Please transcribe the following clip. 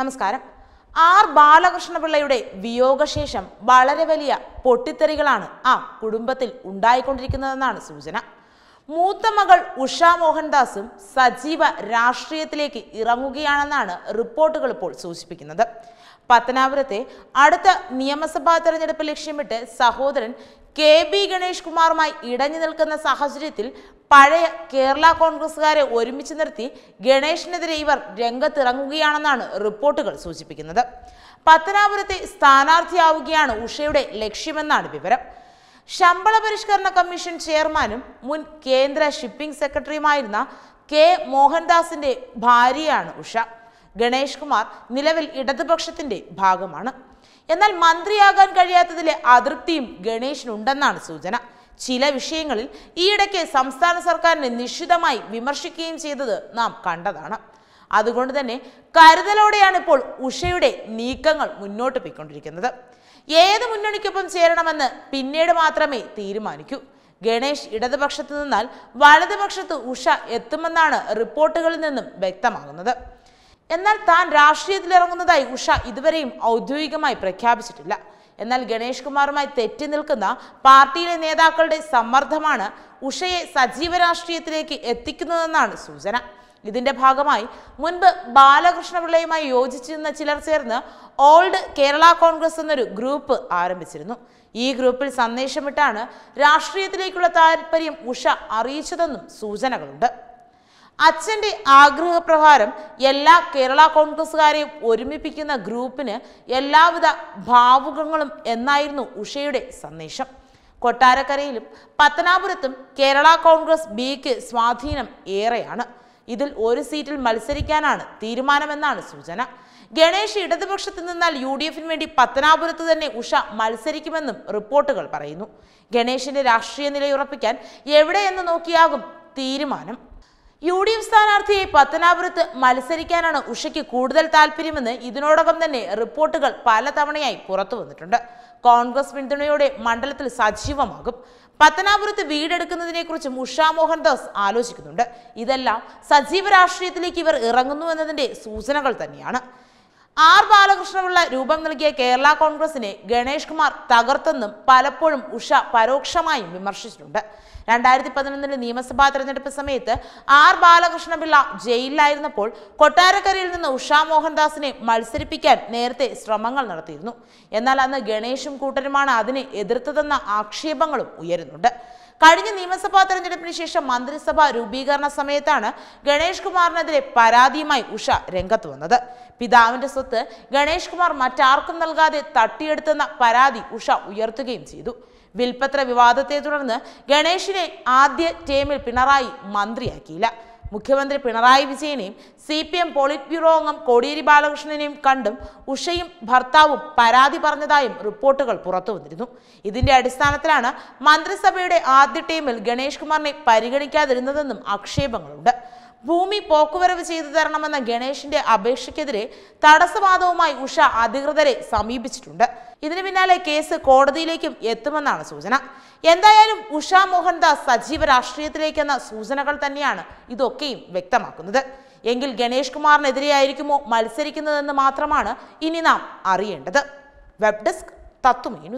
നമസ്കാരം ആർ ബാലകൃഷ്ണപിള്ളയുടെ വിയോഗശേഷം വളരെ വലിയ പൊട്ടിത്തെറികളാണ് ആ കുടുംബത്തിൽ ഉണ്ടായിക്കൊണ്ടിരിക്കുന്നതെന്നാണ് സൂചന മൂത്ത മകൾ ഉഷ മോഹൻദാസും സജീവ രാഷ്ട്രീയത്തിലേക്ക് ഇറങ്ങുകയാണെന്നാണ് റിപ്പോർട്ടുകൾ ഇപ്പോൾ സൂചിപ്പിക്കുന്നത് പത്തനാപുരത്തെ അടുത്ത നിയമസഭാ തെരഞ്ഞെടുപ്പ് ലക്ഷ്യമിട്ട് സഹോദരൻ കെ ബി ഗണേഷ് കുമാറുമായി ഇടഞ്ഞു നിൽക്കുന്ന സാഹചര്യത്തിൽ പഴയ കേരള കോൺഗ്രസുകാരെ ഒരുമിച്ച് നിർത്തി ഗണേഷിനെതിരെ ഇവർ രംഗത്തിറങ്ങുകയാണെന്നാണ് റിപ്പോർട്ടുകൾ സൂചിപ്പിക്കുന്നത് പത്തനാപുരത്തെ സ്ഥാനാർത്ഥിയാവുകയാണ് ഉഷയുടെ ലക്ഷ്യമെന്നാണ് വിവരം ശമ്പള പരിഷ്കരണ കമ്മീഷൻ ചെയർമാനും മുൻ കേന്ദ്ര ഷിപ്പിംഗ് സെക്രട്ടറിയുമായിരുന്ന കെ മോഹൻദാസിന്റെ ഭാര്യയാണ് ഉഷ ഗണേഷ് കുമാർ നിലവിൽ ഇടതുപക്ഷത്തിന്റെ ഭാഗമാണ് എന്നാൽ മന്ത്രിയാകാൻ കഴിയാത്തതിലെ അതൃപ്തിയും ഗണേഷിനുണ്ടെന്നാണ് സൂചന ചില വിഷയങ്ങളിൽ ഈയിടയ്ക്ക് സംസ്ഥാന സർക്കാരിനെ നിശ്ചിതമായി വിമർശിക്കുകയും ചെയ്തത് നാം കണ്ടതാണ് അതുകൊണ്ട് തന്നെ കരുതലോടെയാണ് ഇപ്പോൾ ഉഷയുടെ നീക്കങ്ങൾ മുന്നോട്ട് പോയിക്കൊണ്ടിരിക്കുന്നത് ഏത് മുന്നണിക്കൊപ്പം ചേരണമെന്ന് പിന്നീട് മാത്രമേ തീരുമാനിക്കൂ ഗണേഷ് ഇടതുപക്ഷത്ത് നിന്നാൽ വലതുപക്ഷത്ത് ഉഷ എത്തുമെന്നാണ് റിപ്പോർട്ടുകളിൽ നിന്നും വ്യക്തമാകുന്നത് എന്നാൽ താൻ രാഷ്ട്രീയത്തിലിറങ്ങുന്നതായി ഉഷ ഇതുവരെയും ഔദ്യോഗികമായി പ്രഖ്യാപിച്ചിട്ടില്ല എന്നാൽ ഗണേഷ് കുമാറുമായി തെറ്റി നിൽക്കുന്ന പാർട്ടിയിലെ നേതാക്കളുടെ സമ്മർദ്ദമാണ് ഉഷയെ സജീവ രാഷ്ട്രീയത്തിലേക്ക് എത്തിക്കുന്നതെന്നാണ് സൂചന ഇതിന്റെ ഭാഗമായി മുൻപ് ബാലകൃഷ്ണപിള്ളയുമായി യോജിച്ചിരുന്ന ചിലർ ചേർന്ന് ഓൾഡ് കേരള കോൺഗ്രസ് എന്നൊരു ഗ്രൂപ്പ് ആരംഭിച്ചിരുന്നു ഈ ഗ്രൂപ്പിൽ സന്ദേശമിട്ടാണ് രാഷ്ട്രീയത്തിലേക്കുള്ള താല്പര്യം ഉഷ അറിയിച്ചതെന്നും സൂചനകളുണ്ട് അച്ഛൻ്റെ ആഗ്രഹപ്രകാരം എല്ലാ കേരള കോൺഗ്രസ്സുകാരെയും ഒരുമിപ്പിക്കുന്ന ഗ്രൂപ്പിന് എല്ലാവിധ ഭാവുകങ്ങളും എന്നായിരുന്നു ഉഷയുടെ സന്ദേശം കൊട്ടാരക്കരയിലും പത്തനാപുരത്തും കേരള കോൺഗ്രസ് ബിക്ക് സ്വാധീനം ഏറെയാണ് ഇതിൽ ഒരു സീറ്റിൽ മത്സരിക്കാനാണ് തീരുമാനമെന്നാണ് സൂചന ഗണേഷ് ഇടതുപക്ഷത്ത് നിന്നാൽ യു ഡി എഫിന് വേണ്ടി പത്തനാപുരത്ത് തന്നെ ഉഷ മത്സരിക്കുമെന്നും റിപ്പോർട്ടുകൾ പറയുന്നു ഗണേഷിന്റെ രാഷ്ട്രീയ നിലയുറപ്പിക്കാൻ എവിടെയെന്ന് നോക്കിയാകും തീരുമാനം യു ഡി സ്ഥാനാർത്ഥിയായി പത്തനാപുരത്ത് മത്സരിക്കാനാണ് ഉഷയ്ക്ക് കൂടുതൽ താല്പര്യമെന്ന് ഇതിനോടകം തന്നെ റിപ്പോർട്ടുകൾ പലതവണയായി പുറത്തു വന്നിട്ടുണ്ട് കോൺഗ്രസ് പിന്തുണയോടെ മണ്ഡലത്തിൽ സജീവമാകും പത്തനാപുരത്ത് വീടെടുക്കുന്നതിനെക്കുറിച്ചും ഉഷ മോഹൻദാസ് ആലോചിക്കുന്നുണ്ട് ഇതെല്ലാം സജീവ രാഷ്ട്രീയത്തിലേക്ക് ഇവർ ഇറങ്ങുന്നു എന്നതിൻ്റെ സൂചനകൾ തന്നെയാണ് ആർ ബാലകൃഷ്ണപിള്ള രൂപം നൽകിയ കേരള കോൺഗ്രസിനെ ഗണേഷ് കുമാർ തകർത്തെന്നും പലപ്പോഴും ഉഷ പരോക്ഷമായും വിമർശിച്ചിട്ടുണ്ട് രണ്ടായിരത്തി പതിനൊന്നിലെ നിയമസഭാ തെരഞ്ഞെടുപ്പ് സമയത്ത് ആർ ബാലകൃഷ്ണപിള്ള ജയിലിലായിരുന്നപ്പോൾ കൊട്ടാരക്കരയിൽ നിന്ന് ഉഷ മോഹൻദാസിനെ മത്സരിപ്പിക്കാൻ നേരത്തെ ശ്രമങ്ങൾ നടത്തിയിരുന്നു എന്നാൽ അന്ന് ഗണേഷും കൂട്ടരുമാണ് അതിനെ എതിർത്തതെന്ന ആക്ഷേപങ്ങളും ഉയരുന്നുണ്ട് കഴിഞ്ഞ നിയമസഭാ തെരഞ്ഞെടുപ്പിന് ശേഷം മന്ത്രിസഭ രൂപീകരണ സമയത്താണ് ഗണേഷ് കുമാറിനെതിരെ പരാതിയുമായി ഉഷ രംഗത്ത് വന്നത് പിതാവിന്റെ സ്വത്ത് ഗണേഷ് കുമാർ മറ്റാർക്കും നൽകാതെ തട്ടിയെടുത്തെന്ന പരാതി ഉഷ ഉയർത്തുകയും ചെയ്തു വിൽപ്പത്ര വിവാദത്തെ തുടർന്ന് ഗണേഷിനെ ആദ്യ ടേമിൽ പിണറായി മന്ത്രിയാക്കിയില്ല മുഖ്യമന്ത്രി പിണറായി വിജയനെയും C P M politburo അംഗം കോടിയേരി ബാലകൃഷ്ണനെയും കണ്ടും ഉഷയും ഭർത്താവും പരാതി പറഞ്ഞതായും റിപ്പോർട്ടുകൾ പുറത്തു വന്നിരുന്നു ഇതിന്റെ അടിസ്ഥാനത്തിലാണ് മന്ത്രിസഭയുടെ ആദ്യ ടീമിൽ ഗണേഷ് കുമാറിനെ പരിഗണിക്കാതിരുന്നതെന്നും ആക്ഷേപങ്ങളുണ്ട് ഭൂമി പോക്കുവരവ് ചെയ്തു തരണമെന്ന ഗണേഷിന്റെ അപേക്ഷയ്ക്കെതിരെ തടസ്സവാദവുമായി ഉഷ അധികൃതരെ സമീപിച്ചിട്ടുണ്ട് ഇതിനു പിന്നാലെ കേസ് കോടതിയിലേക്കും എത്തുമെന്നാണ് സൂചന എന്തായാലും ഉഷ മോഹൻദാസ് സജീവ രാഷ്ട്രീയത്തിലേക്കെന്ന സൂചനകൾ തന്നെയാണ് ഇതൊക്കെയും വ്യക്തമാക്കുന്നത് എങ്കിൽ ഗണേഷ് കുമാറിനെതിരെയായിരിക്കുമോ മത്സരിക്കുന്നതെന്ന് മാത്രമാണ് ഇനി നാം അറിയേണ്ടത് വെബ് ഡെസ്ക് തത്വമേ